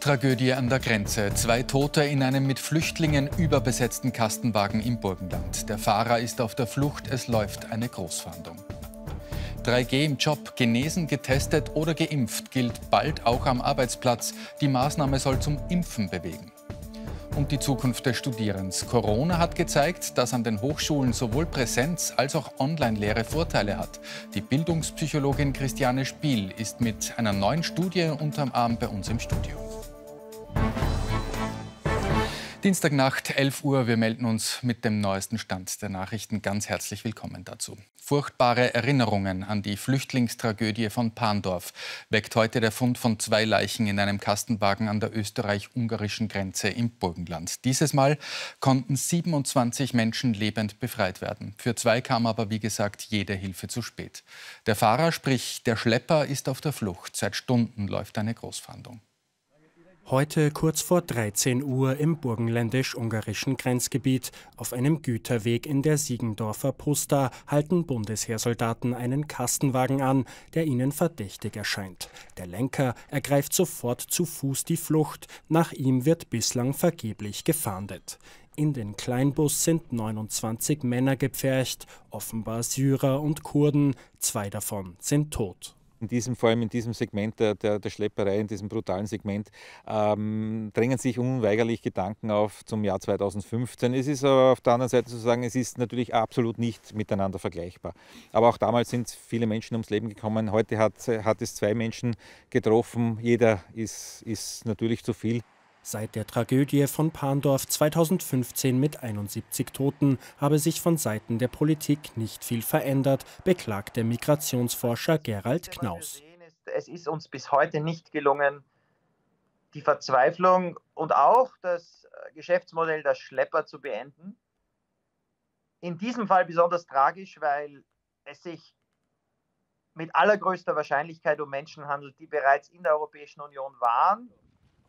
Tragödie an der Grenze. Zwei Tote in einem mit Flüchtlingen überbesetzten Kastenwagen im Burgenland. Der Fahrer ist auf der Flucht, es läuft eine Großfahndung. 3G im Job, genesen, getestet oder geimpft gilt bald auch am Arbeitsplatz. Die Maßnahme soll zum Impfen bewegen. Und die Zukunft des Studierens. Corona hat gezeigt, dass an den Hochschulen sowohl Präsenz- als auch Online-Lehre Vorteile hat. Die Bildungspsychologin Christiane Spiel ist mit einer neuen Studie unterm Arm bei uns im Studio. Dienstagnacht, 11 Uhr. Wir melden uns mit dem neuesten Stand der Nachrichten. Ganz herzlich willkommen dazu. Furchtbare Erinnerungen an die Flüchtlingstragödie von Pandorf weckt heute der Fund von zwei Leichen in einem Kastenwagen an der österreich-ungarischen Grenze im Burgenland. Dieses Mal konnten 27 Menschen lebend befreit werden. Für zwei kam aber, wie gesagt, jede Hilfe zu spät. Der Fahrer, sprich der Schlepper, ist auf der Flucht. Seit Stunden läuft eine Großfahndung. Heute kurz vor 13 Uhr im burgenländisch-ungarischen Grenzgebiet auf einem Güterweg in der Siegendorfer Pusta halten Bundesheersoldaten einen Kastenwagen an, der ihnen verdächtig erscheint. Der Lenker ergreift sofort zu Fuß die Flucht, nach ihm wird bislang vergeblich gefahndet. In den Kleinbus sind 29 Männer gepfercht, offenbar Syrer und Kurden, zwei davon sind tot in diesem, vor allem in diesem Segment der, der, der Schlepperei, in diesem brutalen Segment, ähm, drängen sich unweigerlich Gedanken auf zum Jahr 2015. Es ist aber auf der anderen Seite zu sagen, es ist natürlich absolut nicht miteinander vergleichbar. Aber auch damals sind viele Menschen ums Leben gekommen. Heute hat, hat es zwei Menschen getroffen. Jeder ist, ist natürlich zu viel. Seit der Tragödie von Pandorf 2015 mit 71 Toten habe sich von Seiten der Politik nicht viel verändert, beklagt der Migrationsforscher Gerald Knaus. Es ist uns bis heute nicht gelungen, die Verzweiflung und auch das äh, Geschäftsmodell der Schlepper zu beenden. In diesem Fall besonders tragisch, weil es sich mit allergrößter Wahrscheinlichkeit um Menschen handelt, die bereits in der Europäischen Union waren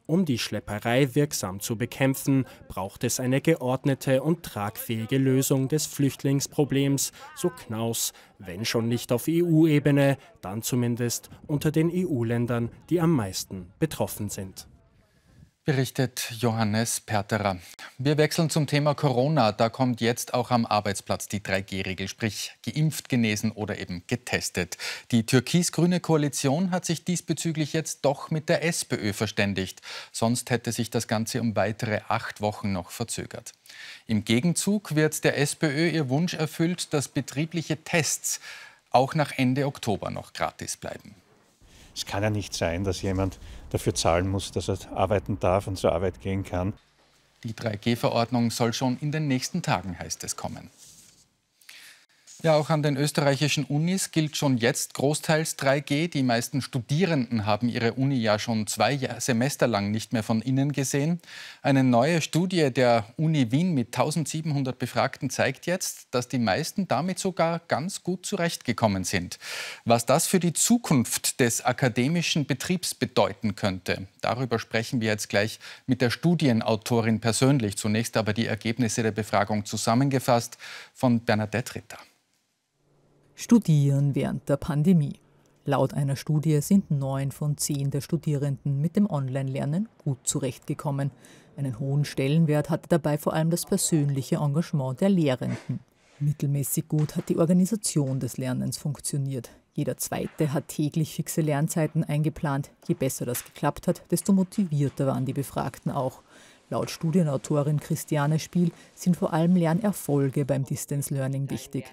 um die Schlepperei wirksam zu bekämpfen, braucht es eine geordnete und tragfähige Lösung des Flüchtlingsproblems, so Knaus, wenn schon nicht auf EU-Ebene, dann zumindest unter den EU-Ländern, die am meisten betroffen sind. Berichtet Johannes Perterer. Wir wechseln zum Thema Corona. Da kommt jetzt auch am Arbeitsplatz die 3G-Regel, sprich geimpft, genesen oder eben getestet. Die türkis-grüne Koalition hat sich diesbezüglich jetzt doch mit der SPÖ verständigt. Sonst hätte sich das Ganze um weitere acht Wochen noch verzögert. Im Gegenzug wird der SPÖ ihr Wunsch erfüllt, dass betriebliche Tests auch nach Ende Oktober noch gratis bleiben. Es kann ja nicht sein, dass jemand dafür zahlen muss, dass er arbeiten darf und zur Arbeit gehen kann. Die 3G-Verordnung soll schon in den nächsten Tagen, heißt es, kommen. Ja, auch an den österreichischen Unis gilt schon jetzt großteils 3G. Die meisten Studierenden haben ihre Uni ja schon zwei Semester lang nicht mehr von innen gesehen. Eine neue Studie der Uni Wien mit 1700 Befragten zeigt jetzt, dass die meisten damit sogar ganz gut zurechtgekommen sind. Was das für die Zukunft des akademischen Betriebs bedeuten könnte, darüber sprechen wir jetzt gleich mit der Studienautorin persönlich. Zunächst aber die Ergebnisse der Befragung zusammengefasst von Bernadette Ritter studieren während der Pandemie. Laut einer Studie sind neun von zehn der Studierenden mit dem Online-Lernen gut zurechtgekommen. Einen hohen Stellenwert hatte dabei vor allem das persönliche Engagement der Lehrenden. Mittelmäßig gut hat die Organisation des Lernens funktioniert. Jeder Zweite hat täglich fixe Lernzeiten eingeplant. Je besser das geklappt hat, desto motivierter waren die Befragten auch. Laut Studienautorin Christiane Spiel sind vor allem Lernerfolge beim Distance Learning wichtig.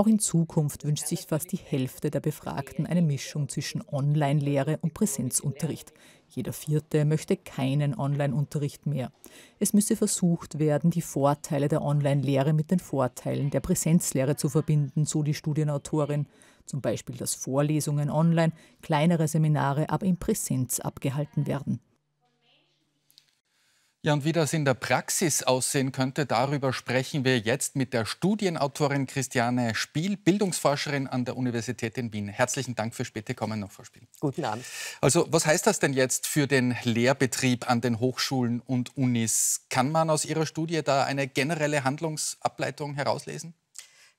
Auch in Zukunft wünscht sich fast die Hälfte der Befragten eine Mischung zwischen Online-Lehre und Präsenzunterricht. Jeder vierte möchte keinen Online-Unterricht mehr. Es müsse versucht werden, die Vorteile der Online-Lehre mit den Vorteilen der Präsenzlehre zu verbinden, so die Studienautorin. Zum Beispiel, dass Vorlesungen online, kleinere Seminare aber in Präsenz abgehalten werden. Ja, und wie das in der Praxis aussehen könnte, darüber sprechen wir jetzt mit der Studienautorin Christiane Spiel, Bildungsforscherin an der Universität in Wien. Herzlichen Dank für späte Kommen noch, Frau Spiel. Guten Abend. Also, was heißt das denn jetzt für den Lehrbetrieb an den Hochschulen und Unis? Kann man aus Ihrer Studie da eine generelle Handlungsableitung herauslesen?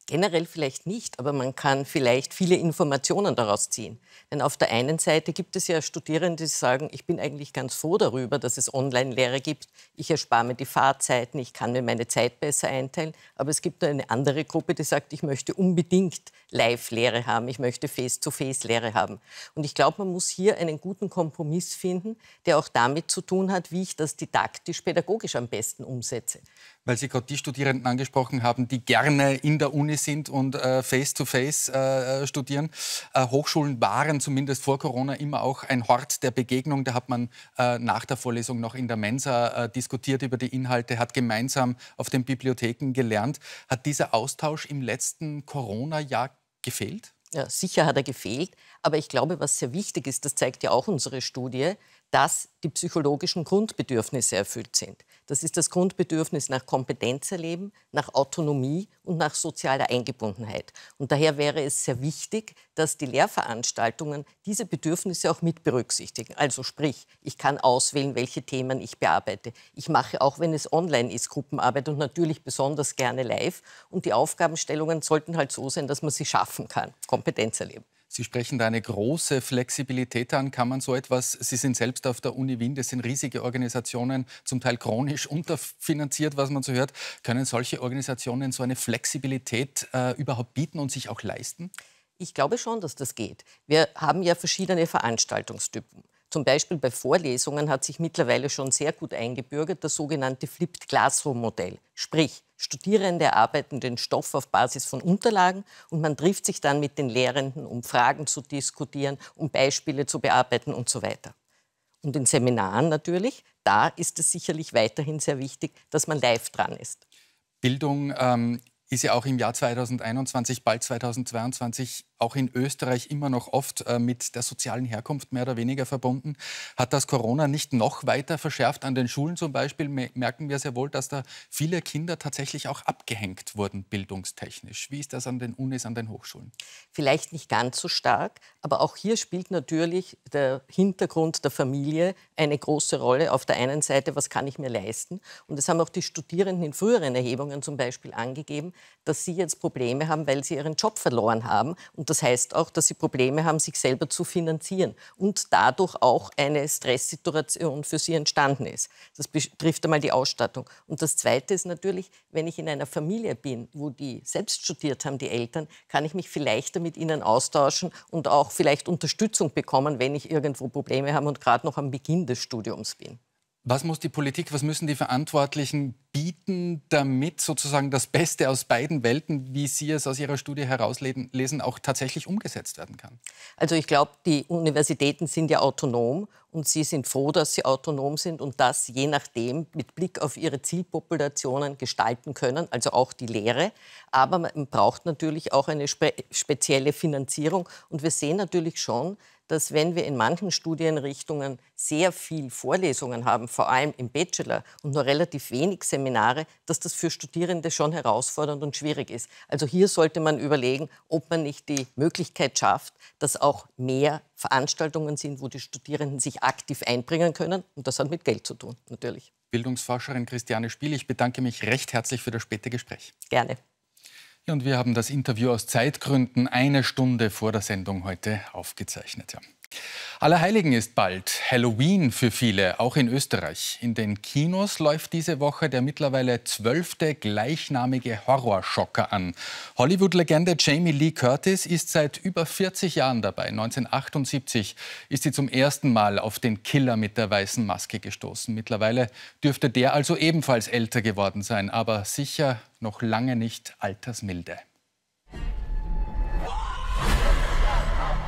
Generell vielleicht nicht, aber man kann vielleicht viele Informationen daraus ziehen. Denn auf der einen Seite gibt es ja Studierende, die sagen, ich bin eigentlich ganz froh darüber, dass es Online-Lehre gibt. Ich erspare mir die Fahrzeiten, ich kann mir meine Zeit besser einteilen. Aber es gibt eine andere Gruppe, die sagt, ich möchte unbedingt Live-Lehre haben, ich möchte Face-to-Face-Lehre haben. Und ich glaube, man muss hier einen guten Kompromiss finden, der auch damit zu tun hat, wie ich das didaktisch-pädagogisch am besten umsetze. Weil Sie gerade die Studierenden angesprochen haben, die gerne in der Uni Uni sind und äh, Face-to-Face äh, äh, studieren. Äh, Hochschulen waren zumindest vor Corona immer auch ein Hort der Begegnung. Da hat man äh, nach der Vorlesung noch in der Mensa diskutiert über die Inhalte, hat gemeinsam auf den Bibliotheken gelernt. Hat dieser Austausch im letzten Corona-Jahr gefehlt? Ja, sicher hat er gefehlt. Aber ich glaube, was sehr wichtig ist, das zeigt ja auch unsere Studie, dass die psychologischen Grundbedürfnisse erfüllt sind. Das ist das Grundbedürfnis nach Kompetenzerleben, nach Autonomie und nach sozialer Eingebundenheit. Und daher wäre es sehr wichtig, dass die Lehrveranstaltungen diese Bedürfnisse auch mit berücksichtigen. Also sprich, ich kann auswählen, welche Themen ich bearbeite. Ich mache auch, wenn es online ist, Gruppenarbeit und natürlich besonders gerne live. Und die Aufgabenstellungen sollten halt so sein, dass man sie schaffen kann. Kompetenzerleben. Sie sprechen da eine große Flexibilität an. Kann man so etwas, Sie sind selbst auf der Uni Wien, das sind riesige Organisationen, zum Teil chronisch unterfinanziert, was man so hört. Können solche Organisationen so eine Flexibilität äh, überhaupt bieten und sich auch leisten? Ich glaube schon, dass das geht. Wir haben ja verschiedene Veranstaltungstypen. Zum Beispiel bei Vorlesungen hat sich mittlerweile schon sehr gut eingebürgert das sogenannte Flipped Classroom-Modell. Sprich, Studierende arbeiten den Stoff auf Basis von Unterlagen und man trifft sich dann mit den Lehrenden, um Fragen zu diskutieren, um Beispiele zu bearbeiten und so weiter. Und in Seminaren natürlich, da ist es sicherlich weiterhin sehr wichtig, dass man live dran ist. Bildung ähm, ist ja auch im Jahr 2021, bald 2022, auch in Österreich immer noch oft äh, mit der sozialen Herkunft mehr oder weniger verbunden. Hat das Corona nicht noch weiter verschärft? An den Schulen zum Beispiel merken wir sehr wohl, dass da viele Kinder tatsächlich auch abgehängt wurden, bildungstechnisch. Wie ist das an den Unis, an den Hochschulen? Vielleicht nicht ganz so stark, aber auch hier spielt natürlich der Hintergrund der Familie eine große Rolle. Auf der einen Seite, was kann ich mir leisten? Und das haben auch die Studierenden in früheren Erhebungen zum Beispiel angegeben, dass sie jetzt Probleme haben, weil sie ihren Job verloren haben. Und das heißt auch, dass sie Probleme haben, sich selber zu finanzieren und dadurch auch eine Stresssituation für sie entstanden ist. Das betrifft einmal die Ausstattung. Und das Zweite ist natürlich, wenn ich in einer Familie bin, wo die selbst studiert haben, die Eltern, kann ich mich vielleicht leichter mit ihnen austauschen und auch vielleicht Unterstützung bekommen, wenn ich irgendwo Probleme habe und gerade noch am Beginn des Studiums bin. Was muss die Politik, was müssen die Verantwortlichen bieten, damit sozusagen das Beste aus beiden Welten, wie Sie es aus Ihrer Studie herauslesen, auch tatsächlich umgesetzt werden kann? Also ich glaube, die Universitäten sind ja autonom und sie sind froh, dass sie autonom sind und das je nachdem mit Blick auf ihre Zielpopulationen gestalten können, also auch die Lehre. Aber man braucht natürlich auch eine spe spezielle Finanzierung und wir sehen natürlich schon, dass wenn wir in manchen Studienrichtungen sehr viel Vorlesungen haben, vor allem im Bachelor und nur relativ wenig Seminare, dass das für Studierende schon herausfordernd und schwierig ist. Also hier sollte man überlegen, ob man nicht die Möglichkeit schafft, dass auch mehr Veranstaltungen sind, wo die Studierenden sich aktiv einbringen können. Und das hat mit Geld zu tun, natürlich. Bildungsforscherin Christiane Spiel, ich bedanke mich recht herzlich für das späte Gespräch. Gerne und wir haben das Interview aus Zeitgründen eine Stunde vor der Sendung heute aufgezeichnet. Ja. Allerheiligen ist bald Halloween für viele, auch in Österreich. In den Kinos läuft diese Woche der mittlerweile zwölfte gleichnamige Horrorschocker an. Hollywood-Legende Jamie Lee Curtis ist seit über 40 Jahren dabei. 1978 ist sie zum ersten Mal auf den Killer mit der weißen Maske gestoßen. Mittlerweile dürfte der also ebenfalls älter geworden sein, aber sicher noch lange nicht altersmilde.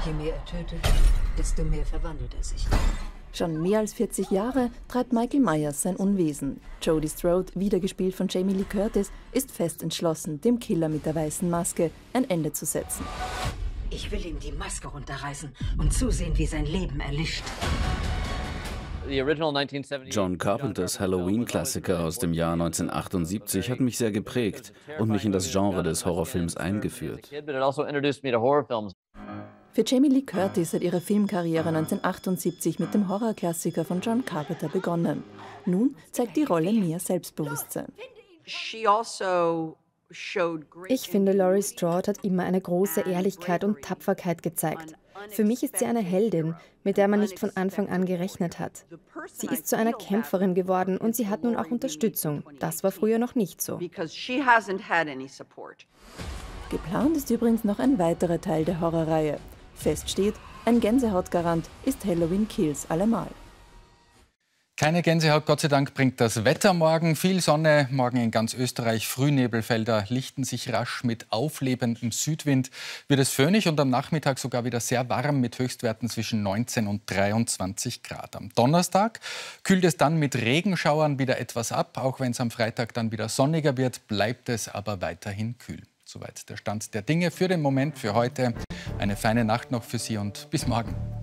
Je mehr er desto mehr verwandelt er sich. Schon mehr als 40 Jahre treibt Michael Myers sein Unwesen. Jodie Strode, wiedergespielt von Jamie Lee Curtis, ist fest entschlossen, dem Killer mit der weißen Maske ein Ende zu setzen. Ich will ihm die Maske runterreißen und zusehen, wie sein Leben erlischt. John Carpenters Halloween-Klassiker aus dem Jahr 1978 hat mich sehr geprägt und mich in das Genre des Horrorfilms eingeführt. Für Jamie Lee Curtis hat ihre Filmkarriere 1978 mit dem Horrorklassiker von John Carpenter begonnen. Nun zeigt die Rolle mehr Selbstbewusstsein. Also ich finde, Laurie Strode hat immer eine große Ehrlichkeit und Tapferkeit gezeigt. Für mich ist sie eine Heldin, mit der man nicht von Anfang an gerechnet hat. Sie ist zu einer Kämpferin geworden und sie hat nun auch Unterstützung. Das war früher noch nicht so. Geplant ist übrigens noch ein weiterer Teil der Horrorreihe. Fest steht, ein Gänsehautgarant ist Halloween Kills allemal. Keine Gänsehaut, Gott sei Dank bringt das Wetter morgen. Viel Sonne, morgen in ganz Österreich. Frühnebelfelder lichten sich rasch mit auflebendem Südwind. Wird es föhnig und am Nachmittag sogar wieder sehr warm mit Höchstwerten zwischen 19 und 23 Grad. Am Donnerstag kühlt es dann mit Regenschauern wieder etwas ab. Auch wenn es am Freitag dann wieder sonniger wird, bleibt es aber weiterhin kühl. Soweit der Stand der Dinge für den Moment, für heute. Eine feine Nacht noch für Sie und bis morgen.